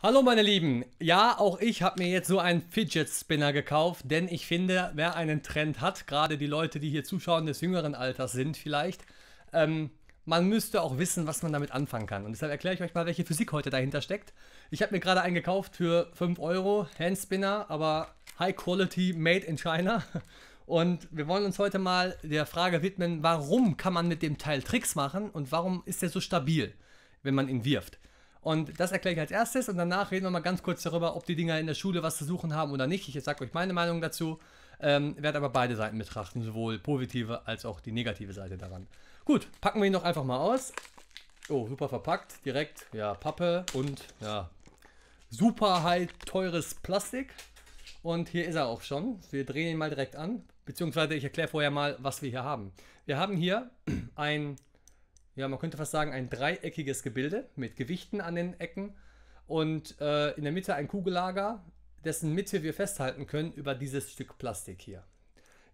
Hallo meine Lieben, ja auch ich habe mir jetzt so einen Fidget Spinner gekauft, denn ich finde, wer einen Trend hat, gerade die Leute, die hier Zuschauer des jüngeren Alters sind vielleicht, ähm, man müsste auch wissen, was man damit anfangen kann. Und deshalb erkläre ich euch mal, welche Physik heute dahinter steckt. Ich habe mir gerade einen gekauft für 5 Euro, Handspinner, aber High Quality, Made in China. Und wir wollen uns heute mal der Frage widmen, warum kann man mit dem Teil Tricks machen und warum ist er so stabil, wenn man ihn wirft. Und das erkläre ich als erstes und danach reden wir mal ganz kurz darüber, ob die Dinger in der Schule was zu suchen haben oder nicht. Ich sage euch meine Meinung dazu, ähm, werde aber beide Seiten betrachten, sowohl positive als auch die negative Seite daran. Gut, packen wir ihn doch einfach mal aus. Oh, super verpackt, direkt, ja, Pappe und, ja, super halt teures Plastik. Und hier ist er auch schon. Wir drehen ihn mal direkt an, beziehungsweise ich erkläre vorher mal, was wir hier haben. Wir haben hier ein ja, man könnte fast sagen, ein dreieckiges Gebilde mit Gewichten an den Ecken und äh, in der Mitte ein Kugellager, dessen Mitte wir festhalten können über dieses Stück Plastik hier.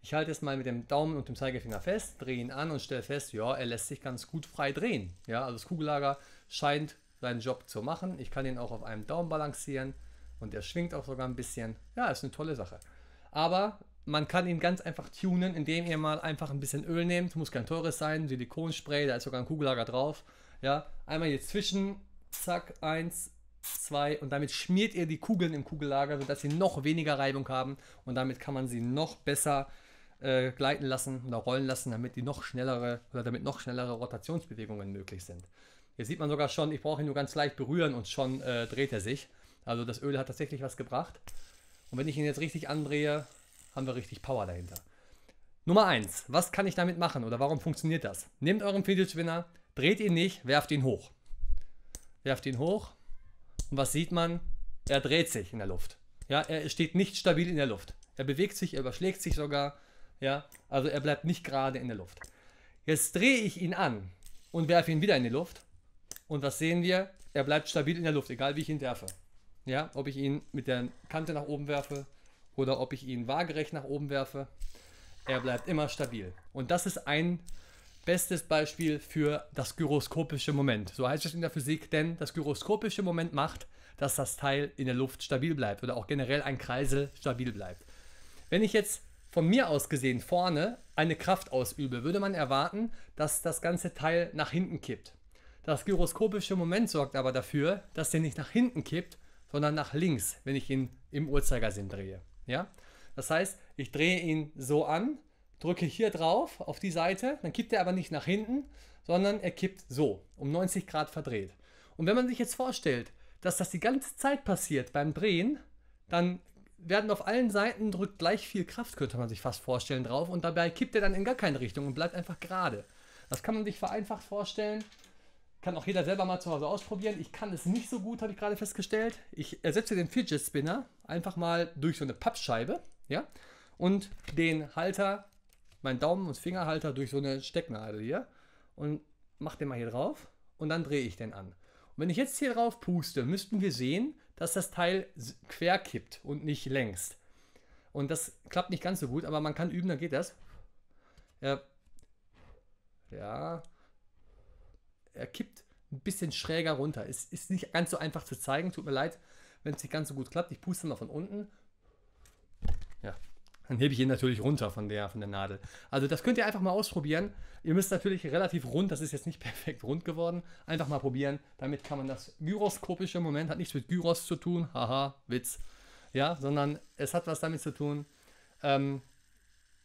Ich halte es mal mit dem Daumen und dem Zeigefinger fest, drehe ihn an und stelle fest, ja, er lässt sich ganz gut frei drehen. Ja, also das Kugellager scheint seinen Job zu machen. Ich kann ihn auch auf einem Daumen balancieren und er schwingt auch sogar ein bisschen. Ja, ist eine tolle Sache. Aber man kann ihn ganz einfach tunen, indem ihr mal einfach ein bisschen Öl nehmt. Muss kein teures sein, Silikonspray, da ist sogar ein Kugellager drauf. Ja, einmal hier zwischen, zack, eins, zwei und damit schmiert ihr die Kugeln im Kugellager, sodass sie noch weniger Reibung haben und damit kann man sie noch besser äh, gleiten lassen oder rollen lassen, damit die noch schnellere oder damit noch schnellere Rotationsbewegungen möglich sind. Hier sieht man sogar schon, ich brauche ihn nur ganz leicht berühren und schon äh, dreht er sich. Also das Öl hat tatsächlich was gebracht. Und wenn ich ihn jetzt richtig andrehe, haben wir richtig Power dahinter. Nummer 1. Was kann ich damit machen oder warum funktioniert das? Nehmt euren Fidget Spinner, dreht ihn nicht, werft ihn hoch. Werft ihn hoch und was sieht man? Er dreht sich in der Luft. Ja, er steht nicht stabil in der Luft. Er bewegt sich, er überschlägt sich sogar. Ja, also er bleibt nicht gerade in der Luft. Jetzt drehe ich ihn an und werfe ihn wieder in die Luft. Und was sehen wir? Er bleibt stabil in der Luft, egal wie ich ihn werfe. Ja, ob ich ihn mit der Kante nach oben werfe oder ob ich ihn waagerecht nach oben werfe. Er bleibt immer stabil. Und das ist ein bestes Beispiel für das gyroskopische Moment. So heißt es in der Physik, denn das gyroskopische Moment macht, dass das Teil in der Luft stabil bleibt oder auch generell ein Kreisel stabil bleibt. Wenn ich jetzt von mir aus gesehen vorne eine Kraft ausübe, würde man erwarten, dass das ganze Teil nach hinten kippt. Das gyroskopische Moment sorgt aber dafür, dass der nicht nach hinten kippt, sondern nach links, wenn ich ihn im Uhrzeigersinn drehe. Ja? Das heißt, ich drehe ihn so an, drücke hier drauf auf die Seite, dann kippt er aber nicht nach hinten, sondern er kippt so, um 90 Grad verdreht. Und wenn man sich jetzt vorstellt, dass das die ganze Zeit passiert beim Drehen, dann werden auf allen Seiten drückt gleich viel Kraft, könnte man sich fast vorstellen, drauf und dabei kippt er dann in gar keine Richtung und bleibt einfach gerade. Das kann man sich vereinfacht vorstellen kann auch jeder selber mal zu Hause ausprobieren. Ich kann es nicht so gut, habe ich gerade festgestellt. Ich ersetze den Fidget Spinner einfach mal durch so eine Pappscheibe, ja, und den Halter, meinen Daumen- und Fingerhalter durch so eine Stecknadel hier und mache den mal hier drauf und dann drehe ich den an. Und wenn ich jetzt hier drauf puste, müssten wir sehen, dass das Teil quer kippt und nicht längst. Und das klappt nicht ganz so gut, aber man kann üben, dann geht das. Ja, ja er kippt ein bisschen schräger runter. Es ist nicht ganz so einfach zu zeigen, tut mir leid, wenn es nicht ganz so gut klappt. Ich puste mal von unten. Ja, dann hebe ich ihn natürlich runter von der, von der Nadel. Also das könnt ihr einfach mal ausprobieren. Ihr müsst natürlich relativ rund, das ist jetzt nicht perfekt rund geworden, einfach mal probieren. Damit kann man das gyroskopische Moment, hat nichts mit Gyros zu tun, haha, Witz. Ja, sondern es hat was damit zu tun, ähm,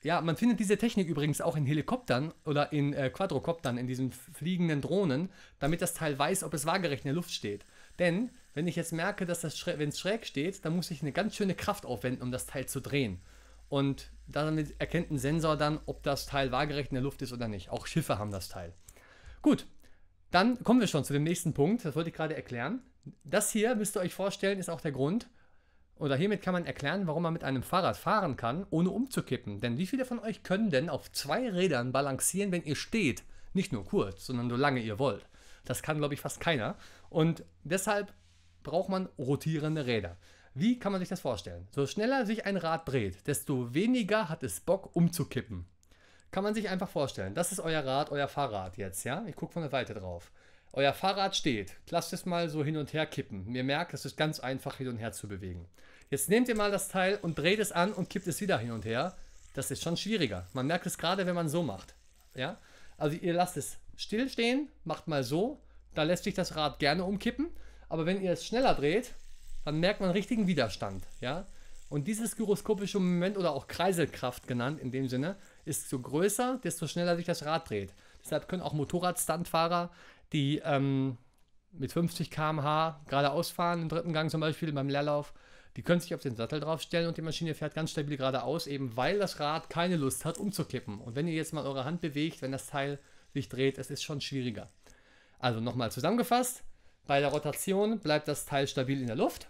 ja, man findet diese Technik übrigens auch in Helikoptern oder in äh, Quadrocoptern, in diesen fliegenden Drohnen, damit das Teil weiß, ob es waagerecht in der Luft steht. Denn wenn ich jetzt merke, dass das, wenn es schräg steht, dann muss ich eine ganz schöne Kraft aufwenden, um das Teil zu drehen. Und damit erkennt ein Sensor dann, ob das Teil waagerecht in der Luft ist oder nicht. Auch Schiffe haben das Teil. Gut, dann kommen wir schon zu dem nächsten Punkt. Das wollte ich gerade erklären. Das hier müsst ihr euch vorstellen, ist auch der Grund, oder hiermit kann man erklären, warum man mit einem Fahrrad fahren kann, ohne umzukippen. Denn wie viele von euch können denn auf zwei Rädern balancieren, wenn ihr steht? Nicht nur kurz, sondern so lange ihr wollt. Das kann, glaube ich, fast keiner. Und deshalb braucht man rotierende Räder. Wie kann man sich das vorstellen? So schneller sich ein Rad dreht, desto weniger hat es Bock umzukippen. Kann man sich einfach vorstellen. Das ist euer Rad, euer Fahrrad jetzt, ja? Ich gucke von der Weite drauf. Euer Fahrrad steht. Lasst es mal so hin und her kippen. Mir merkt, es ist ganz einfach, hin und her zu bewegen. Jetzt nehmt ihr mal das Teil und dreht es an und kippt es wieder hin und her. Das ist schon schwieriger. Man merkt es gerade, wenn man so macht. Ja? Also ihr lasst es still stehen, macht mal so. Da lässt sich das Rad gerne umkippen. Aber wenn ihr es schneller dreht, dann merkt man richtigen Widerstand. Ja? Und dieses gyroskopische Moment oder auch Kreiselkraft genannt in dem Sinne, ist so größer, desto schneller sich das Rad dreht. Deshalb können auch Motorradstandfahrer die ähm, mit 50 km/h geradeaus fahren, im dritten Gang zum Beispiel beim Leerlauf, die können sich auf den Sattel draufstellen und die Maschine fährt ganz stabil geradeaus, eben weil das Rad keine Lust hat, umzukippen. Und wenn ihr jetzt mal eure Hand bewegt, wenn das Teil sich dreht, es ist schon schwieriger. Also nochmal zusammengefasst, bei der Rotation bleibt das Teil stabil in der Luft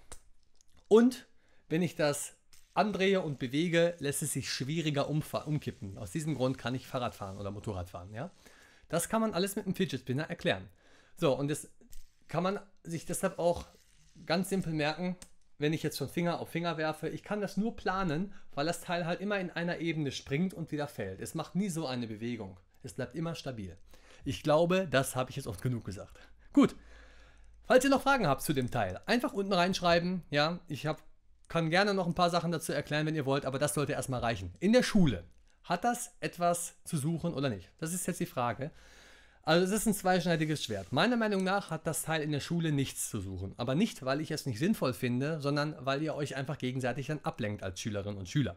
und wenn ich das andrehe und bewege, lässt es sich schwieriger umkippen. Aus diesem Grund kann ich Fahrrad fahren oder Motorrad fahren. Ja? Das kann man alles mit einem Fidget Spinner erklären. So, und das kann man sich deshalb auch ganz simpel merken, wenn ich jetzt schon Finger auf Finger werfe, ich kann das nur planen, weil das Teil halt immer in einer Ebene springt und wieder fällt. Es macht nie so eine Bewegung. Es bleibt immer stabil. Ich glaube, das habe ich jetzt oft genug gesagt. Gut. Falls ihr noch Fragen habt zu dem Teil, einfach unten reinschreiben. Ja, ich hab, kann gerne noch ein paar Sachen dazu erklären, wenn ihr wollt, aber das sollte erstmal reichen. In der Schule hat das etwas zu suchen oder nicht? Das ist jetzt die Frage. Also es ist ein zweischneidiges Schwert. Meiner Meinung nach hat das Teil in der Schule nichts zu suchen. Aber nicht, weil ich es nicht sinnvoll finde, sondern weil ihr euch einfach gegenseitig dann ablenkt als Schülerinnen und Schüler.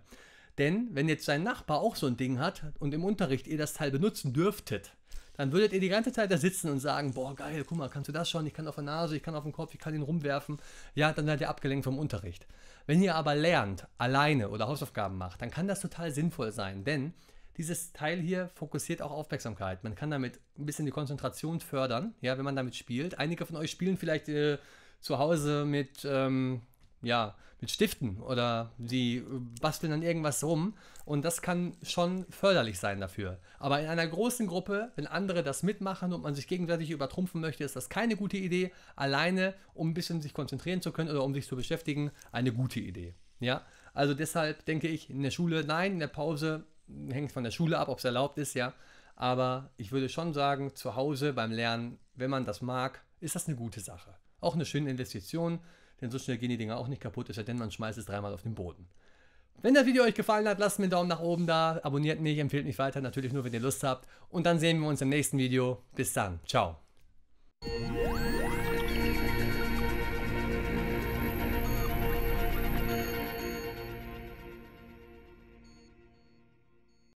Denn wenn jetzt sein Nachbar auch so ein Ding hat und im Unterricht ihr das Teil benutzen dürftet, dann würdet ihr die ganze Zeit da sitzen und sagen, boah geil, guck mal, kannst du das schon, ich kann auf der Nase, ich kann auf dem Kopf, ich kann ihn rumwerfen. Ja, dann seid ihr abgelenkt vom Unterricht. Wenn ihr aber lernt, alleine oder Hausaufgaben macht, dann kann das total sinnvoll sein, denn dieses Teil hier fokussiert auch Aufmerksamkeit. Man kann damit ein bisschen die Konzentration fördern, ja, wenn man damit spielt. Einige von euch spielen vielleicht äh, zu Hause mit, ähm, ja, mit Stiften oder sie basteln dann irgendwas rum und das kann schon förderlich sein dafür. Aber in einer großen Gruppe, wenn andere das mitmachen und man sich gegenseitig übertrumpfen möchte, ist das keine gute Idee. Alleine, um ein bisschen sich konzentrieren zu können oder um sich zu beschäftigen, eine gute Idee. Ja, also deshalb denke ich in der Schule, nein, in der Pause hängt von der Schule ab, ob es erlaubt ist, ja. Aber ich würde schon sagen, zu Hause beim Lernen, wenn man das mag, ist das eine gute Sache. Auch eine schöne Investition, denn so schnell gehen die Dinger auch nicht kaputt, es sei denn, man schmeißt es dreimal auf den Boden. Wenn das Video euch gefallen hat, lasst mir einen Daumen nach oben da, abonniert mich, empfehlt mich weiter, natürlich nur, wenn ihr Lust habt. Und dann sehen wir uns im nächsten Video. Bis dann. Ciao.